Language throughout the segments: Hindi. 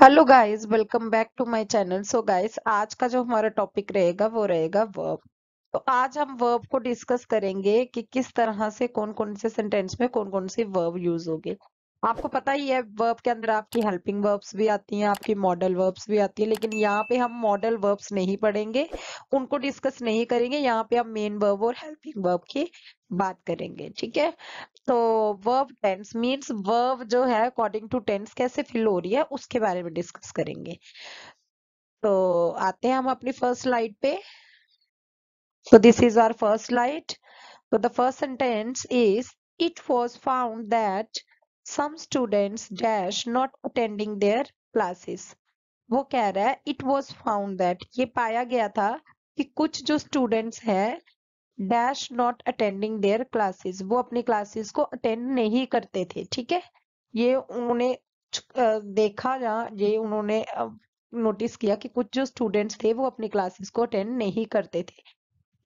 Hello guys welcome back to my channel so guys आज का जो हमारा टॉपिक रहेगा वो रहेगा वर्ब तो आज हम वर्ब को डिस्कस करेंगे कि किस तरह से कौन कौन से सेंटेंस में कौन कौन सी वर्ब यूज होगी आपको पता ही है वर्ब के अंदर आपकी हेल्पिंग वर्ब्स भी आती हैं आपकी मॉडल वर्ब्स भी आती है लेकिन यहाँ पे हम मॉडल वर्ब्स नहीं पढ़ेंगे उनको डिस्कस नहीं करेंगे यहाँ पे हम मेन वर्ब और हेल्पिंग वर्ब की बात करेंगे ठीक है तो वर्ब टेंस मीन्स वर्ब जो है अकॉर्डिंग टू टेंस कैसे फिल हो रही है उसके बारे में डिस्कस करेंगे तो आते हैं हम अपनी फर्स्ट लाइट पे तो this is our first light तो the first sentence is it was found that Some students dash not attending their classes. वो कह रहा है इट वॉज फाउंड दैट ये पाया गया था कि कुछ जो स्टूडेंट्स हैं dash not attending their classes वो अपनी क्लासेस को अटेंड नहीं करते थे ठीक है ये उन्होंने देखा जहाँ ये उन्होंने नोटिस किया कि कुछ जो स्टूडेंट्स थे वो अपनी क्लासेस को अटेंड नहीं करते थे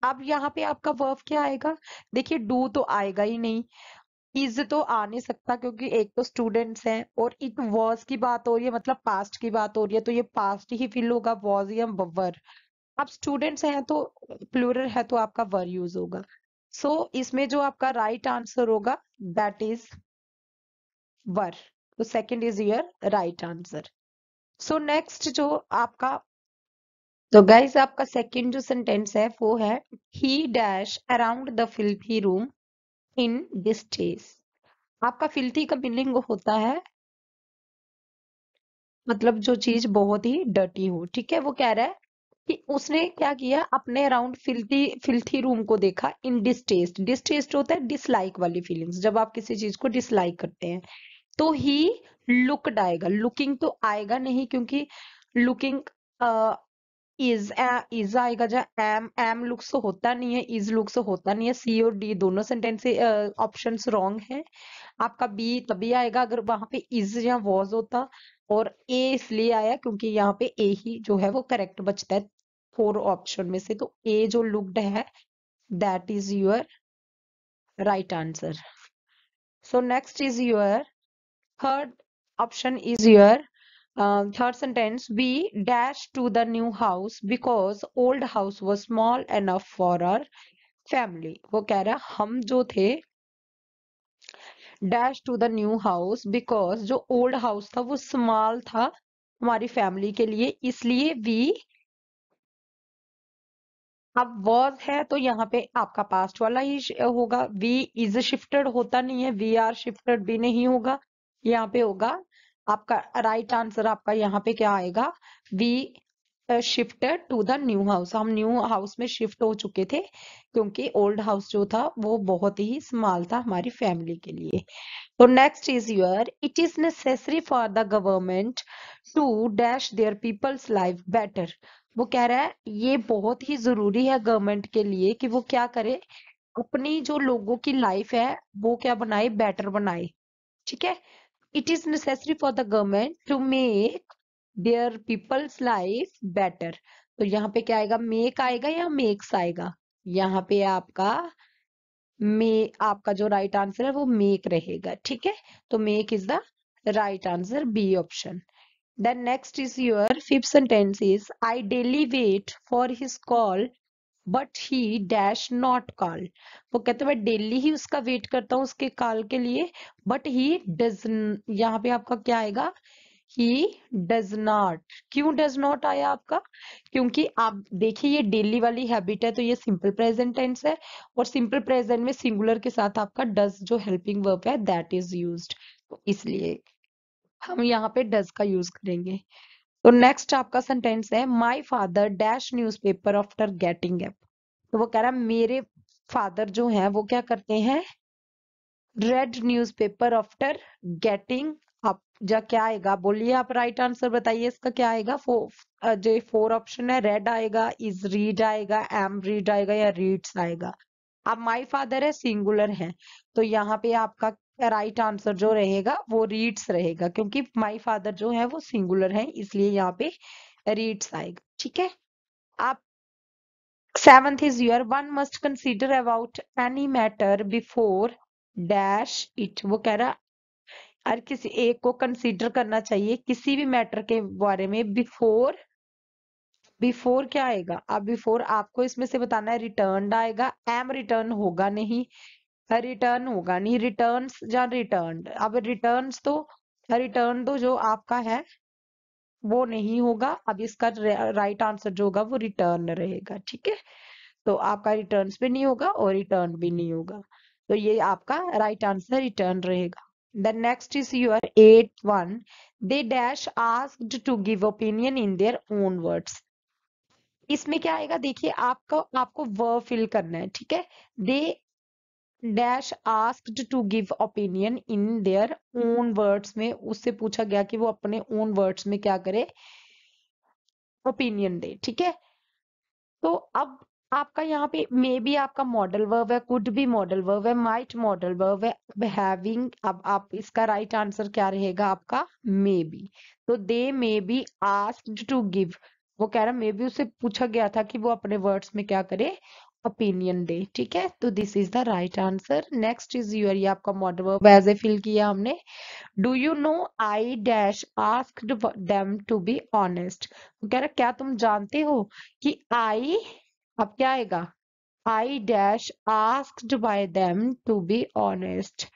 अब यहाँ पे आपका वर्ब क्या आएगा देखिए डू तो आएगा ही नहीं इज तो आ नहीं सकता क्योंकि एक तो स्टूडेंट्स हैं और इट वॉज की बात हो रही है मतलब पास्ट की बात हो रही है तो ये पास्ट ही फील होगा वॉज या बवर आप स्टूडेंट्स हैं तो प्लूरल है तो आपका वर यूज होगा सो so, इसमें जो आपका राइट right आंसर होगा दैट इज वर तो second is your right answer so next जो आपका तो गाइज आपका सेकेंड जो सेंटेंस है वो है ही dash around the filmy room in this days आपका फिल्थी का बिल्डिंग होता है मतलब जो चीज बहुत ही डर्टी हो ठीक है वो कह रहा है कि उसने क्या किया अपने अराउंड फिल्थी फिल्थी रूम को देखा इन डिस्टेस्ट डिस्टेस्ट होता है डिसलाइक वाली फीलिंग्स जब आप किसी चीज को डिसलाइक करते हैं तो ही लुक आएगा लुकिंग तो आएगा नहीं क्योंकि लुकिंग इज इज आएगा जहाँ एम एम लुक्स होता नहीं है इज लुक्स तो होता नहीं है सी और डी दोनों सेंटेंस ऑप्शन रॉन्ग है आपका बी तभी आएगा अगर वहां पे इज या वॉज होता और ए इसलिए आया क्योंकि यहाँ पे ए ही जो है वो करेक्ट बचता है फोर ऑप्शन में से तो ए जो लुक्ड है that is your right answer so next is your third option is your third sentence we dash to the new house because old house house small small for our family वो कह रहा हम जो थे dash to the new house because जो ओल्ड हाउस था वो स्मॉल था हमारी फैमिली के लिए इसलिए वी अब वॉज है तो यहाँ पे आपका पास्ट वाला ही होगा वी इज शिफ्टेड होता नहीं है वी आर शिफ्टेड भी नहीं होगा यहाँ पे होगा आपका राइट आंसर आपका यहाँ पे क्या आएगा we shifted to the new house हम न्यू हाउस में शिफ्ट हो चुके थे क्योंकि ओल्ड हाउस जो था वो बहुत ही स्मॉल था हमारी फैमिली के लिए तो next is your it is necessary for the government to dash their peoples life better वो कह रहा है ये बहुत ही जरूरी है गवर्नमेंट के लिए कि वो क्या करे अपनी जो लोगों की लाइफ है वो क्या बनाए बेटर बनाए ठीक है it is necessary for the government to make their people's life better तो यहाँ पे क्या आएगा मेक आएगा या मेक्स आएगा यहाँ पे आपका मे आपका जो राइट right आंसर है वो मेक रहेगा ठीक है तो make is the right answer B option then next is your fifth sentence is I daily wait for his call but he dash not call वो कहते हैं मैं डेली ही उसका वेट करता हूँ उसके काल के लिए बट ही डज यहाँ पे आपका क्या आएगा ही डज नॉट क्यों डज नॉट आया आपका क्योंकि आप देखिए ये डेली वाली हैबिट है तो ये सिंपल प्रेजेंट टेंस है और सिंपल प्रेजेंट में सिंगुलर के साथ आपका डज जो हेल्पिंग वर्ब है दैट इज यूज इसलिए हम यहाँ पे डज का यूज करेंगे तो नेक्स्ट आपका सेंटेंस है my father dash newspaper after getting up तो वो कह रहा है मेरे फादर जो है वो क्या करते हैं read newspaper after getting up जा क्या आएगा बोलिए आप राइट आंसर बताइए इसका क्या आएगा फोर जो फोर ऑप्शन है रेड आएगा इज रीड आएगा एम रीड आएगा या रीड्स आएगा अब माई फादर है सिंगुलर है तो यहाँ पे आपका राइट आंसर जो रहेगा वो रीड्स रहेगा क्योंकि माय फादर जो है वो सिंगुलर है इसलिए यहाँ पे रीड्स आएगा ठीक है आप seventh is your one must consider about any matter before dash it वो कह रहा हर किसी एक को कंसीडर करना चाहिए किसी भी मैटर के बारे में बिफोर बिफोर क्या आएगा अब बिफोर आपको इसमें से बताना है रिटर्न आएगा एम रिटर्न होगा नहीं रिटर्न होगा नहीं रिटर्न या रिटर्न अब रिटर्न तो रिटर्न तो जो आपका है वो नहीं होगा अब इसका राइट आंसर जो होगा वो रिटर्न रहेगा ठीक है तो आपका रिटर्न भी नहीं होगा और रिटर्न भी नहीं होगा तो ये आपका राइट आंसर रिटर्न रहेगा the next is your eight one they dash asked to give opinion in their own words इसमें क्या आएगा देखिए आपको आपको वर्ब फिल करना है ठीक है they dash asked to give opinion in their own words में उससे पूछा गया कि वो अपने ओन वर्ड्स में क्या करे ओपिनियन दे ठीक है तो अब आपका यहाँ पे मे बी आपका मॉडल वर्व है कुड भी मॉडल वर्व है माइट मॉडल वर्व है अब हैविंग अब आप इसका राइट right आंसर क्या रहेगा आपका मे बी तो they may be asked to give वो कह रहा मे बी उससे पूछा गया था कि वो अपने वर्ड्स में क्या करे ओपिनियन डे ठीक है तो this is the right answer next is your ये आपका model verb as a fill किया हमने do you know I dash ask them to be honest कह रहा क्या तुम जानते हो कि आई अब क्या आएगा I dash ask by them to be honest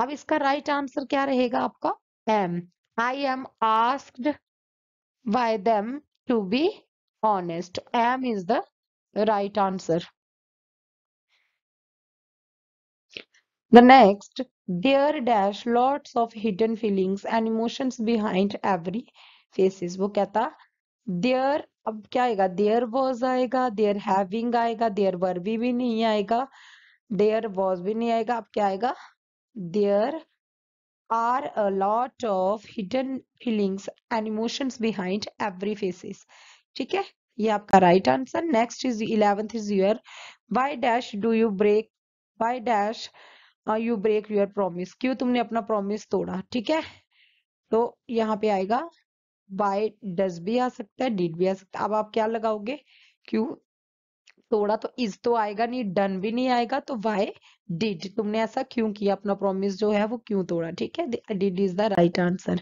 अब इसका राइट right आंसर क्या रहेगा आपका am I am ask by them to be honest am is the right answer The next, there dash lots of hidden feelings and emotions behind every faces. वो कहता देयर अब क्या आएगा देयर वॉज आएगा देयर हैविंग आएगा देयर वर भी, नहीं आएगा देयर वॉज भी नहीं आएगा अब क्या आएगा there are a lot of hidden feelings and emotions behind every faces ठीक है ये आपका right answer next is eleventh is your why dash do you break why dash you break your promise क्यों तुमने अपना प्रोमिस तोड़ा ठीक है तो यहाँ पे आएगा बाय डज भी आ सकता है डिड भी आ सकता है अब आप क्या लगाओगे क्यों तोड़ा तो इज तो आएगा नहीं डन भी नहीं आएगा तो वाई डिड तुमने ऐसा क्यों किया अपना प्रॉमिस जो है वो क्यों तोड़ा ठीक है did is the right answer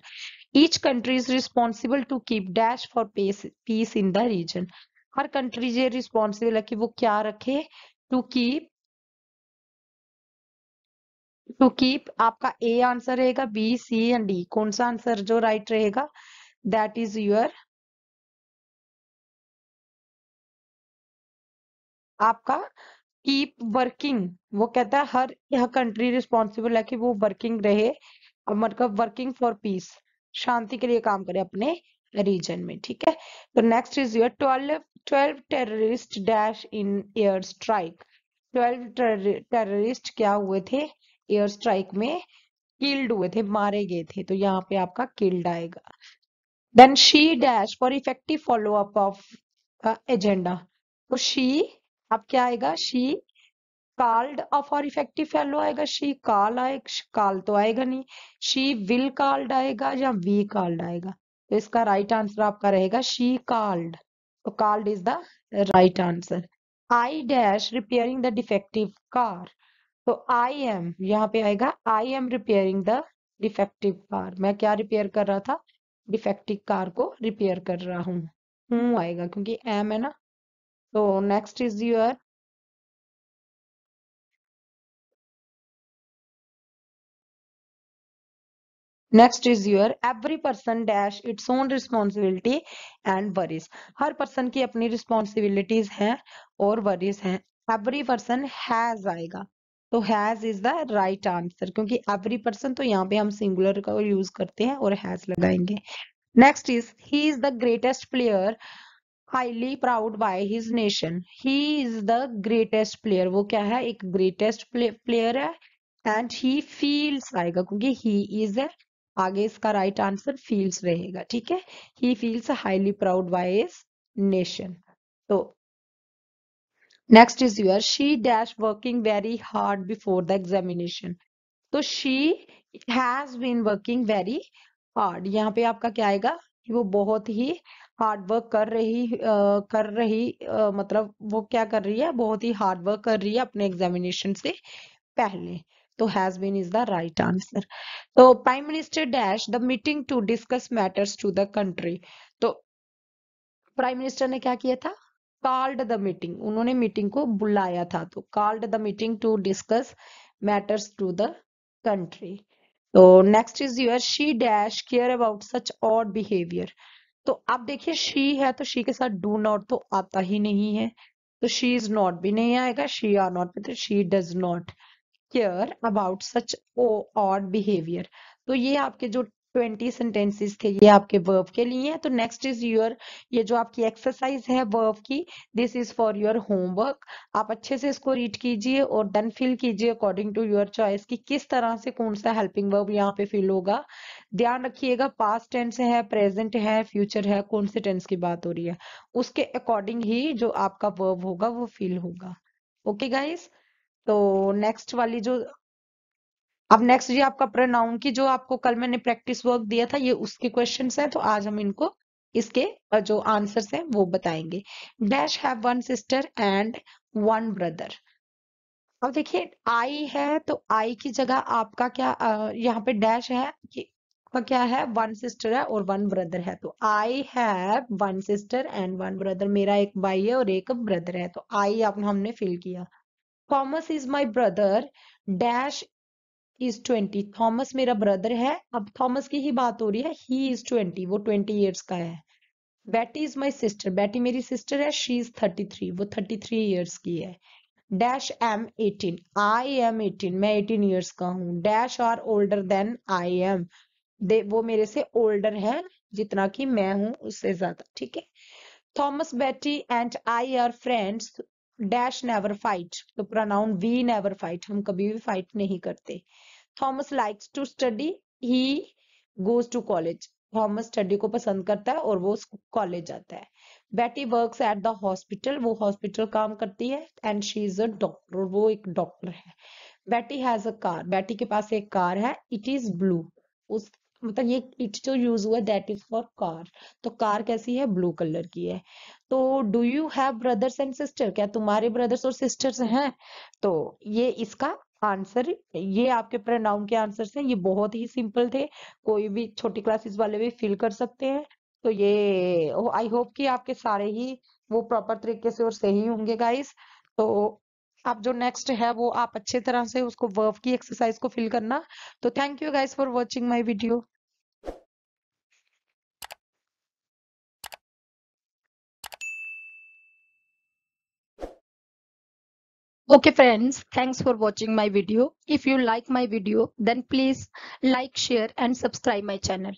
each country is responsible to keep dash for peace in the region हर कंट्री ये रिस्पॉन्सिबल है कि वो क्या रखे टू कीप टू कीप आपका ए आंसर रहेगा बी सी एंड डी कौन सा आंसर जो राइट रहेगा दैट इज योर आपका कीप वर्किंग वो कहता है हर यह कंट्री रिस्पॉन्सिबल है कि वो वर्किंग रहे मतलब वर्किंग फॉर पीस शांति के लिए काम करे अपने रीजन में ठीक है तो next is your twelve twelve terrorist dash in air strike twelve terrorist क्या हुए थे एयर स्ट्राइक में किल्ड हुए थे मारे गए थे तो यहाँ पे आपका किल्ड आएगा then she dash for effective follow up of agenda तो शी अब क्या आएगा she called called for effective follow आएगा शी कॉल आएगा कॉल तो आएगा नहीं शी विल कॉल्ड आएगा या वी कॉल्ड आएगा तो इसका राइट right आंसर आपका रहेगा शी कॉल्ड तो called is the right answer I dash repairing the defective car तो आई एम यहाँ पे आएगा I am repairing the defective car मैं क्या रिपेयर कर रहा था डिफेक्टिव कार को रिपेयर कर रहा हूँ हूँ आएगा क्योंकि एम है ना तो next is your next is your every person dash its own responsibility and worries हर पर्सन की अपनी रिस्पॉन्सिबिलिटीज हैं और वरीज हैं एवरी पर्सन हैज आएगा तो has is the right answer क्योंकि एवरी पर्सन तो यहाँ पे हम सिंगुलर का यूज करते हैं और हैज लगाएंगे next is he is the greatest player highly proud by his nation he is the greatest player वो क्या है एक ग्रेटेस्ट प्लेयर है एंड ही फील्स आएगा क्योंकि ही इज ए आगे इसका राइट आंसर फील्स रहेगा ठीक है he feels highly proud by his nation तो next is your she dash working very hard before the examination तो she has been working very hard यहाँ पे आपका क्या आएगा कि वो बहुत ही हार्ड वर्क कर रही आ, कर रही आ, मतलब वो क्या कर रही है बहुत ही हार्ड वर्क कर रही है अपने एग्जामिनेशन से पहले तो has been is the right answer तो prime minister dash the meeting to discuss matters to the country तो प्राइम मिनिस्टर ने क्या किया था कॉल्ड द मीटिंग उन्होंने मीटिंग को बुलाया था तो called the meeting to discuss matters to the country तो next is your she dash care about such odd behaviour तो आप देखिए शी है तो शी के साथ डू नॉट तो आता ही नहीं है तो शी इज नॉट भी नहीं आएगा शी आर नॉट मतलब she does not care about such odd behaviour तो ये आपके जो ट्वेंटी सेंटेंसेस थे ये आपके वर्ब के लिए हैं तो नेक्स्ट इज योर ये जो आपकी एक्सरसाइज है वर्ब की this is for your homework आप अच्छे से इसको रीड कीजिए और देन फिल कीजिए अकॉर्डिंग टू योर चॉइस कि किस तरह से कौन सा हेल्पिंग वर्ब यहाँ पे फिल होगा ध्यान रखिएगा पास्ट टेंस है प्रेजेंट है फ्यूचर है कौन से टेंस की बात हो रही है उसके अकॉर्डिंग ही जो आपका वर्ब होगा वो फिल होगा ओके okay गाइस तो नेक्स्ट वाली जो अब नेक्स्ट ये आपका प्रोनाउन की जो आपको कल मैंने प्रैक्टिस वर्क दिया था ये उसके क्वेश्चन है तो आज हम इनको इसके जो आंसर है वो बताएंगे dash have one sister and one brother अब देखिए आई है तो आई की जगह आपका क्या यहाँ पे डैश है कि आपका क्या है वन सिस्टर है और वन ब्रदर है तो I have one sister and one brother मेरा एक भाई है और एक ब्रदर है तो आई आपने हमने फिल किया Thomas is my brother dash is twenty Thomas मेरा ब्रदर है अब थॉमस की ही बात हो रही है ही इज ट्वेंटी वो ट्वेंटी ईयर्स का है बैटी इज माई सिस्टर बैटी मेरी सिस्टर है शी इज थर्टी थ्री वो थर्टी थ्री ईयर्स की है dash am eighteen I am eighteen मैं एटीन ईयर्स का हूँ dash are older than I am they वो मेरे से ओल्डर है जितना कि मैं हूँ उससे ज्यादा ठीक है Thomas Betty and I are friends dash never fight तो प्रोनाउन वी नेवर फाइट हम कभी भी फाइट नहीं करते Thomas likes to study he goes to college Thomas study को पसंद करता है और वो कॉलेज जाता है Betty works at the hospital वो हॉस्पिटल काम करती है and she is a doctor वो एक डॉक्टर है बेटी हैज अ कार बेटी के पास एक कार है इट इज ब्लू उस मतलब ये इट जो यूज हुआ दैट इज फॉर कार तो कार कैसी है ब्लू कलर की है तो do you have brothers and sister क्या तुम्हारे ब्रदर्स और सिस्टर्स हैं तो ये इसका आंसर ये आपके प्रनाउन के आंसर हैं ये बहुत ही सिंपल थे कोई भी छोटी क्लासेस वाले भी फिल कर सकते हैं तो ये आई होप कि आपके सारे ही वो प्रॉपर तरीके से और सही होंगे गाइस तो आप जो नेक्स्ट है वो आप अच्छे तरह से उसको वर्ब की एक्सरसाइज को फिल करना तो thank you guys for watching my video Okay friends, thanks for watching my video. If you like my video, then please like, share and subscribe my channel.